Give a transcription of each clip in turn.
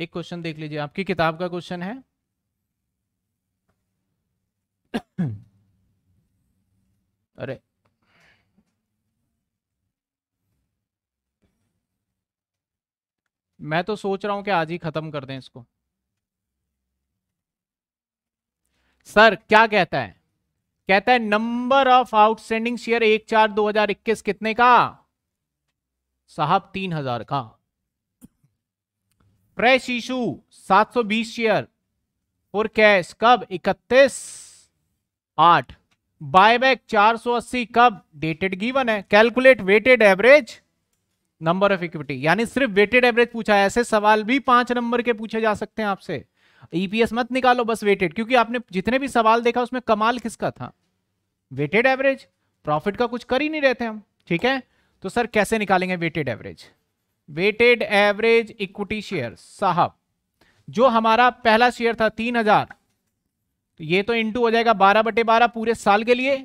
एक क्वेश्चन देख लीजिए आपकी किताब का क्वेश्चन है अरे मैं तो सोच रहा हूं कि आज ही खत्म कर दें इसको सर क्या कहता है कहता है नंबर ऑफ आउटस्टैंडिंग शेयर एक चार दो हजार इक्कीस कितने का साहब तीन हजार का fresh issue 720 share for cash कब 31 आठ बायबैक 480 कब डेटेड गिवन है calculate weighted average number of equity यानी सिर्फ वेटेड एवरेज पूछा है ऐसे सवाल भी पांच नंबर के पूछे जा सकते हैं आपसे ईपीएस e मत निकालो बस वेटेड क्योंकि आपने जितने भी सवाल देखा उसमें कमाल किसका था वेटेड एवरेज प्रॉफिट का कुछ कर ही नहीं रहते हम ठीक है तो सर कैसे निकालेंगे weighted average weighted average equity share साहब जो हमारा पहला शेयर था तीन हजार तो ये तो इंटू हो जाएगा बारह बटे बारह पूरे साल के लिए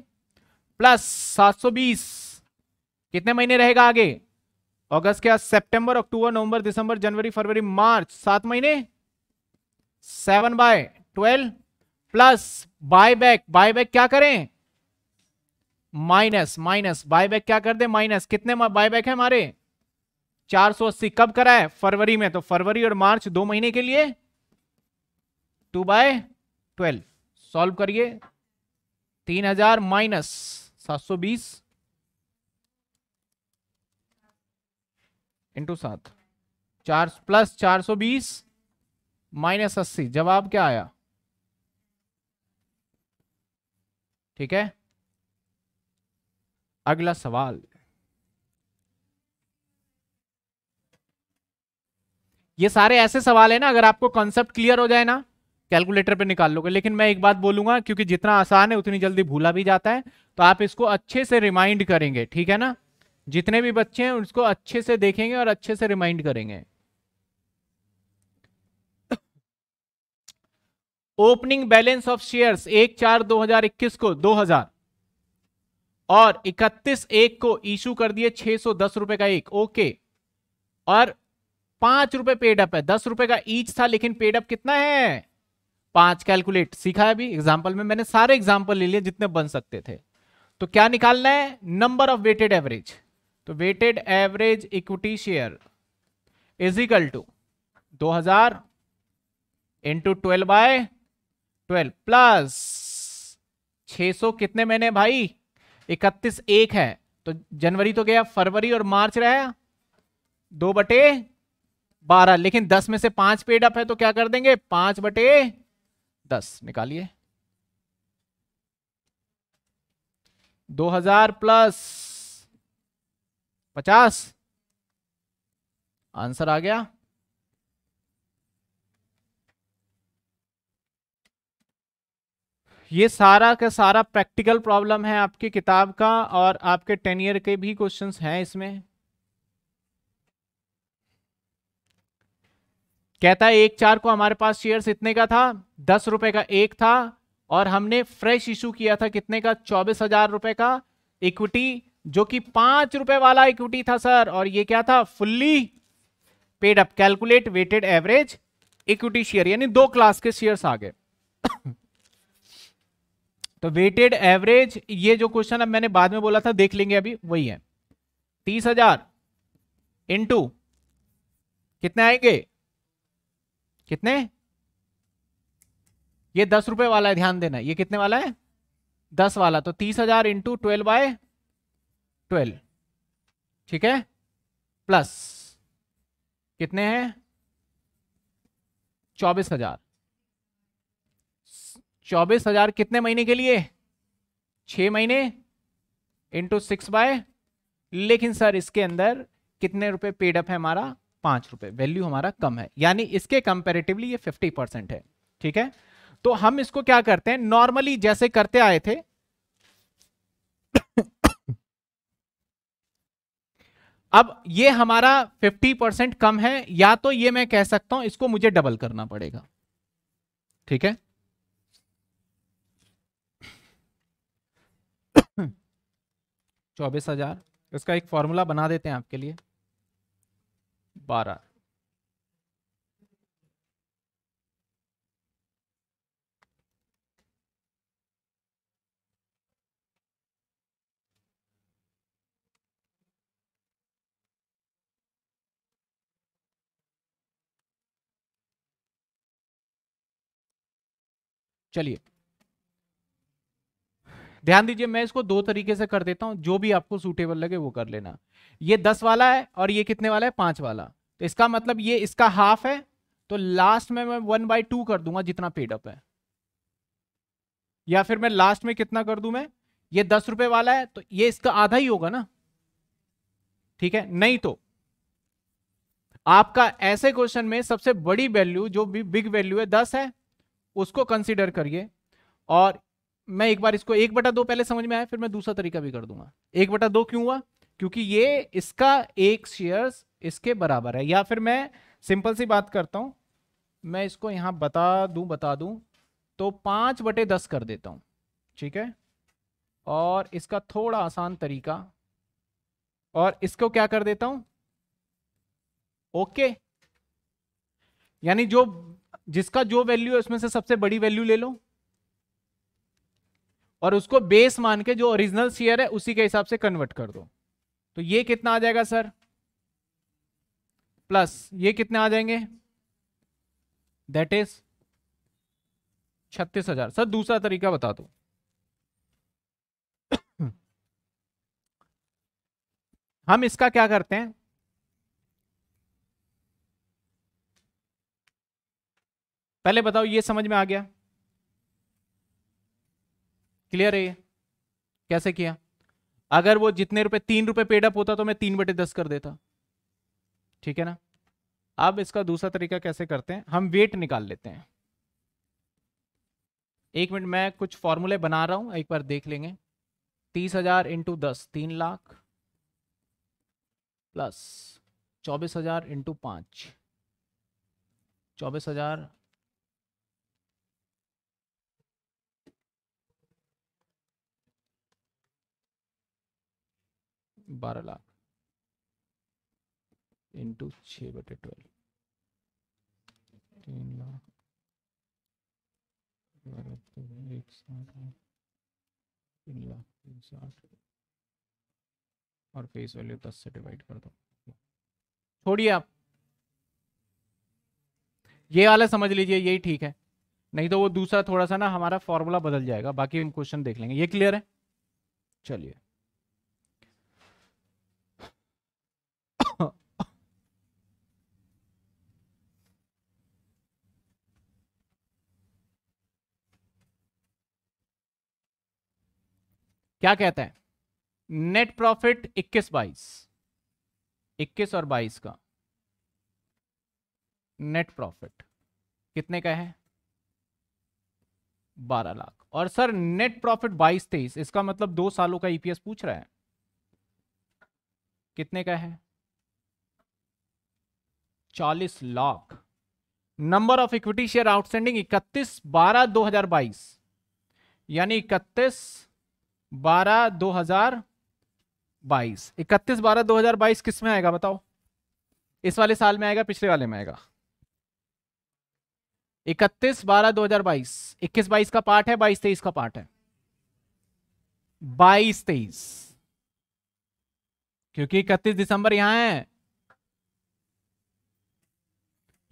प्लस सात सौ बीस कितने महीने रहेगा आगे अगस्त के बाद सितंबर अक्टूबर नवंबर दिसंबर जनवरी फरवरी मार्च सात महीने seven by twelve plus buy back buy back क्या करें माइनस माइनस बाय बैक क्या कर दे माइनस कितने बाय बैक है हमारे 480 कब करा है फरवरी में तो फरवरी और मार्च दो महीने के लिए टू बाय ट्वेल्व सॉल्व करिए तीन हजार माइनस सात सौ बीस इंटू सात चार प्लस चार सौ बीस माइनस अस्सी जवाब क्या आया ठीक है अगला सवाल ये सारे ऐसे सवाल है ना अगर आपको कॉन्सेप्ट क्लियर हो जाए ना कैलकुलेटर पे निकाल लोगे लेकिन मैं एक बात बोलूंगा क्योंकि जितना आसान है उतनी जल्दी भूला भी जाता है तो आप इसको अच्छे से रिमाइंड करेंगे ठीक है ना जितने भी बच्चे हैं उसको अच्छे से देखेंगे और अच्छे से रिमाइंड करेंगे ओपनिंग बैलेंस ऑफ शेयर्स एक चार 2021 को 2000 और 31 एक को इशू कर दिए छह सौ दस रुपए का एक ओके और पांच रुपए पेड अप है दस रुपए का ईच था लेकिन पेड अप कितना है पांच कैलकुलेट सीखा है अभी एग्जाम्पल में मैंने सारे एग्जाम्पल ले लिए जितने बन सकते थे तो क्या निकालना है नंबर ऑफ वेटेड एवरेज तो weighted average equity share is equal to 2000 हजार into twelve by twelve plus 600 कितने महीने भाई इकतीस एक है तो जनवरी तो गया फरवरी और मार्च रहा दो बटे बारह लेकिन दस में से पांच पेड अप है तो क्या कर देंगे पांच बटे दस निकालिए दो हजार प्लस पचास आंसर आ गया ये सारा का सारा प्रैक्टिकल प्रॉब्लम है आपकी किताब का और आपके टेन ईयर के भी क्वेश्चंस हैं इसमें कहता है एक चार को हमारे पास शेयर्स इतने का था दस रुपए का एक था और हमने फ्रेश इशू किया था कितने का चौबीस हजार रुपए का इक्विटी जो कि पांच रुपए वाला इक्विटी था सर और ये क्या था fully paid up calculate weighted average equity share यानी दो क्लास के शेयर्स आ गए तो वेटेड एवरेज ये जो क्वेश्चन अब मैंने बाद में बोला था देख लेंगे अभी वही है तीस हजार इंटू कितने आएंगे कितने ये दस रुपए वाला है ध्यान देना ये कितने वाला है दस वाला तो तीस हजार इंटू ट्वेल्व बाय ट्वेल्व ठीक है प्लस कितने हैं चौबीस हजार चौबीस हजार कितने महीने के लिए छ महीने इंटू सिक्स बाय लेकिन सर इसके अंदर कितने रुपए पेडअप है हमारा पांच रुपए वैल्यू हमारा कम है यानी इसके कंपेरेटिवली ये फिफ्टी परसेंट है ठीक है तो हम इसको क्या करते हैं नॉर्मली जैसे करते आए थे अब ये हमारा फिफ्टी परसेंट कम है या तो ये मैं कह सकता हूं इसको मुझे डबल करना पड़ेगा ठीक है चौबीस हजार इसका एक फॉर्मूला बना देते हैं आपके लिए बारह चलिए ध्यान दीजिए मैं इसको दो तरीके से कर देता हूं जो भी आपको सूटेबल लगे वो कर लेना ये दस वाला है और ये कितने वाला है पांच वाला तो इसका मतलब ये इसका हाफ है तो लास्ट में मैं वन बाई टू कर दूंगा जितना पेडअप है या फिर मैं लास्ट में कितना कर दू मैं ये दस रुपए वाला है तो ये इसका आधा ही होगा ना ठीक है नहीं तो आपका ऐसे क्वेश्चन में सबसे बड़ी वैल्यू जो भी बिग वैल्यू है दस है उसको कंसिडर करिए और मैं एक बार इसको एक बटा दो पहले समझ में आया फिर मैं दूसरा तरीका भी कर दूंगा एक बटा दो क्यों हुआ क्योंकि ये इसका एक शेयर इसके बराबर है या फिर मैं सिंपल सी बात करता हूं मैं इसको यहां बता दू बता दू तो पांच बटे दस कर देता हूं ठीक है और इसका थोड़ा आसान तरीका और इसको क्या कर देता हूं ओके यानी जो जिसका जो वैल्यू है उसमें से सबसे बड़ी वैल्यू ले लो और उसको बेस मान के जो ओरिजिनल शेयर है उसी के हिसाब से कन्वर्ट कर दो तो ये कितना आ जाएगा सर प्लस ये कितने आ जाएंगे दैट इज छत्तीस हजार सर दूसरा तरीका बता दो हम इसका क्या करते हैं पहले बताओ ये समझ में आ गया क्लियर है ये कैसे किया अगर वो जितने रुपए तीन रुपए पेड अप होता तो मैं तीन बटे दस कर देता ठीक है ना अब इसका दूसरा तरीका कैसे करते हैं हम वेट निकाल लेते हैं एक मिनट मैं कुछ फॉर्मूले बना रहा हूं एक बार देख लेंगे तीस हजार इंटू दस तीन लाख प्लस चौबीस हजार इंटू पांच चौबीस हजार बारह लाख इंटू छ बटे ट्वेल्व तीन लाख तो एक साठ तीन लाख एक साठ और फेस वैल्यू दस से डिवाइड कर दो छोड़िए आप ये वाला समझ लीजिए यही ठीक है नहीं तो वो दूसरा थोड़ा सा ना हमारा फॉर्मूला बदल जाएगा बाकी हम क्वेश्चन देख लेंगे ये क्लियर है चलिए क्या कहता है नेट प्रॉफिट 21 बाईस 21 और 22 का नेट प्रॉफिट कितने का है 12 लाख और सर नेट प्रॉफिट 22 तेईस इसका मतलब दो सालों का ईपीएस e पूछ रहा है कितने का है 40 lakh number of equity share outstanding 31 बारह 2022 यानी इकतीस बारह दो हजार बाईस इकतीस बारह दो हजार बाईस किस में आएगा बताओ इस वाले साल में आएगा पिछले वाले में आएगा इकतीस बारह दो हजार बाईस इक्कीस बाईस का पार्ट है बाईस तेईस का पार्ट है बाईस तेईस क्योंकि इकतीस दिसंबर यहां है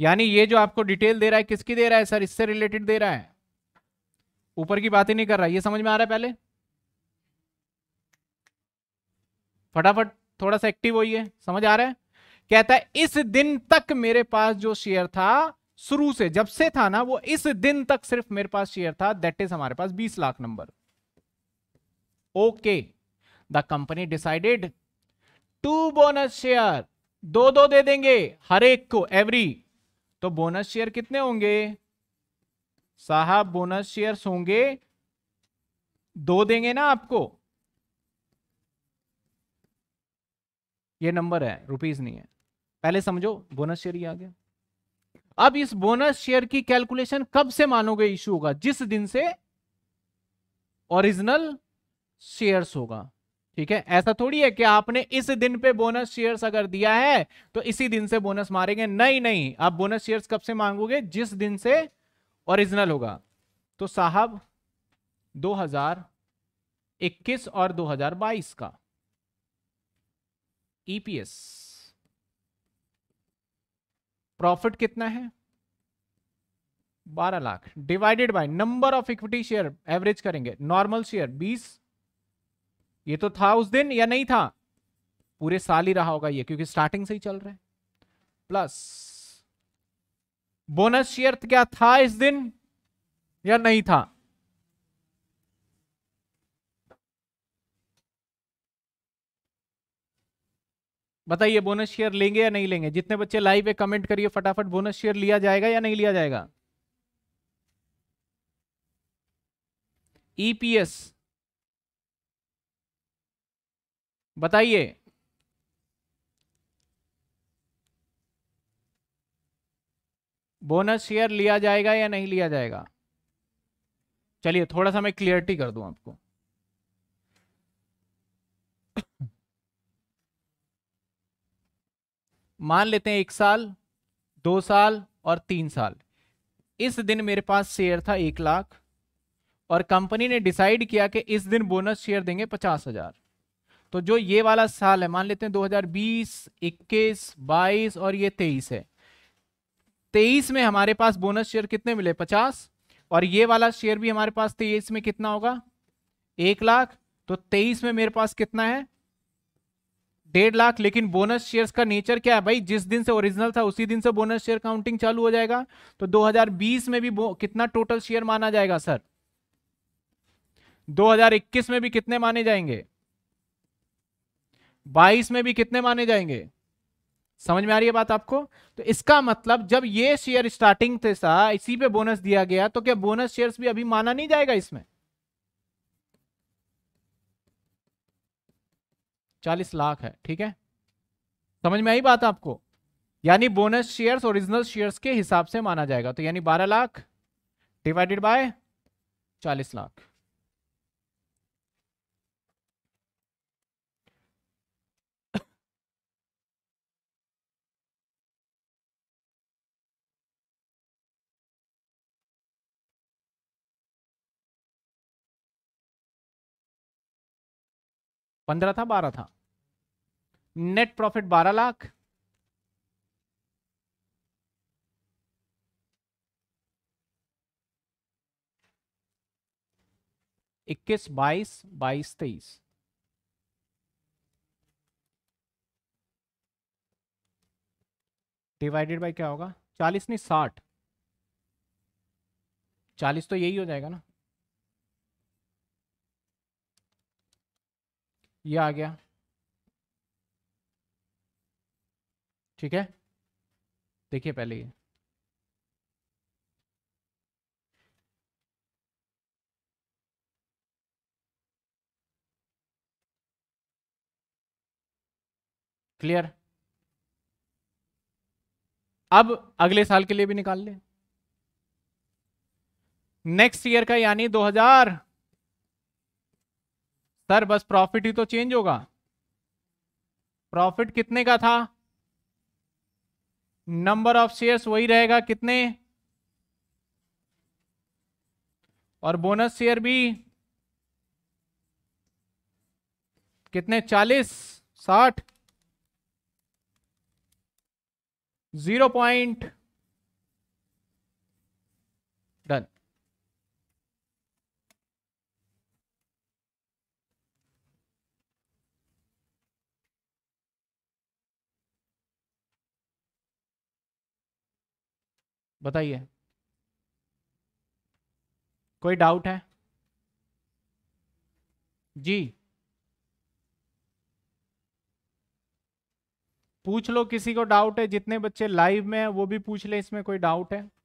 यानी ये जो आपको डिटेल दे रहा है किसकी दे रहा है सर इससे रिलेटेड दे रहा है ऊपर की बात ही नहीं कर रहा है ये समझ में आ रहा है पहले फटाफट थोड़ा सा एक्टिव होइए समझ आ रहा है कहता है इस दिन तक मेरे पास जो शेयर था शुरू से जब से था ना वो इस दिन तक सिर्फ मेरे पास शेयर था दैट इज हमारे पास 20 lakh number okay the company decided to bonus share दो दो दे देंगे हर एक को एवरी तो बोनस शेयर कितने होंगे साहब बोनस शेयर्स होंगे दो देंगे ना आपको ये नंबर है रुपीज नहीं है पहले समझो बोनस शेयर ही आ गया अब इस बोनस शेयर की कैलकुलेशन कब से मानोगे इशू होगा जिस दिन से ओरिजिनल शेयर्स होगा ठीक है ऐसा थोड़ी है कि आपने इस दिन पे बोनस शेयर्स अगर दिया है तो इसी दिन से बोनस मारेंगे नहीं नहीं आप बोनस शेयर्स कब से मांगोगे जिस दिन से ओरिजिनल होगा तो साहब 2021 और 2022 का ईपीएस e प्रॉफिट कितना है 12 lakh divided by number of equity share average करेंगे नॉर्मल शेयर 20 ये तो था उस दिन या नहीं था पूरे साल ही रहा होगा ये क्योंकि स्टार्टिंग से ही चल रहा है प्लस बोनस शेयर क्या था इस दिन या नहीं था बताइए बोनस शेयर लेंगे या नहीं लेंगे जितने बच्चे लाइव पे कमेंट करिए फटाफट बोनस शेयर लिया जाएगा या नहीं लिया जाएगा ईपीएस e बताइए बोनस शेयर लिया जाएगा या नहीं लिया जाएगा चलिए थोड़ा सा मैं क्लियरिटी कर दूं आपको मान लेते हैं एक साल दो साल और तीन साल इस दिन मेरे पास शेयर था एक लाख और कंपनी ने डिसाइड किया कि इस दिन बोनस शेयर देंगे पचास हजार तो जो ये वाला साल है मान लेते हैं 2020, 21, 22 और ये 23 है 23 में हमारे पास बोनस शेयर कितने मिले 50 और ये वाला शेयर भी हमारे पास 23 में कितना होगा एक लाख तो 23 में मेरे पास कितना है डेढ़ लाख लेकिन बोनस शेयर्स का नेचर क्या है भाई जिस दिन से ओरिजिनल था उसी दिन से बोनस शेयर काउंटिंग चालू हो जाएगा तो 2020 में भी कितना टोटल शेयर माना जाएगा सर 2021 में भी कितने माने जाएंगे 22 में भी कितने माने जाएंगे समझ में आ रही है बात आपको तो इसका मतलब जब ये शेयर स्टार्टिंग थे सा इसी पे बोनस दिया गया तो क्या बोनस शेयर भी अभी माना नहीं जाएगा इसमें चालीस लाख है ठीक है समझ में आई बात आपको यानी बोनस शेयर्स ओरिजिनल शेयर्स के हिसाब से माना जाएगा तो यानी बारह लाख डिवाइडेड बाय चालीस लाख पंद्रह था बारह था नेट प्रॉफिट बारह लाख इक्कीस बाईस बाईस तेईस डिवाइडेड बाय क्या होगा चालीस नहीं साठ चालीस तो यही हो जाएगा ना ये आ गया ठीक है देखिए पहले ये क्लियर अब अगले साल के लिए भी निकाल ले नेक्स्ट ईयर का यानी सर बस प्रॉफिट ही तो चेंज होगा प्रॉफिट कितने का था नंबर ऑफ शेयर्स वही रहेगा कितने और बोनस शेयर भी कितने चालीस साठ जीरो पॉइंट बताइए कोई डाउट है जी पूछ लो किसी को डाउट है जितने बच्चे लाइव में हैं वो भी पूछ ले इसमें कोई डाउट है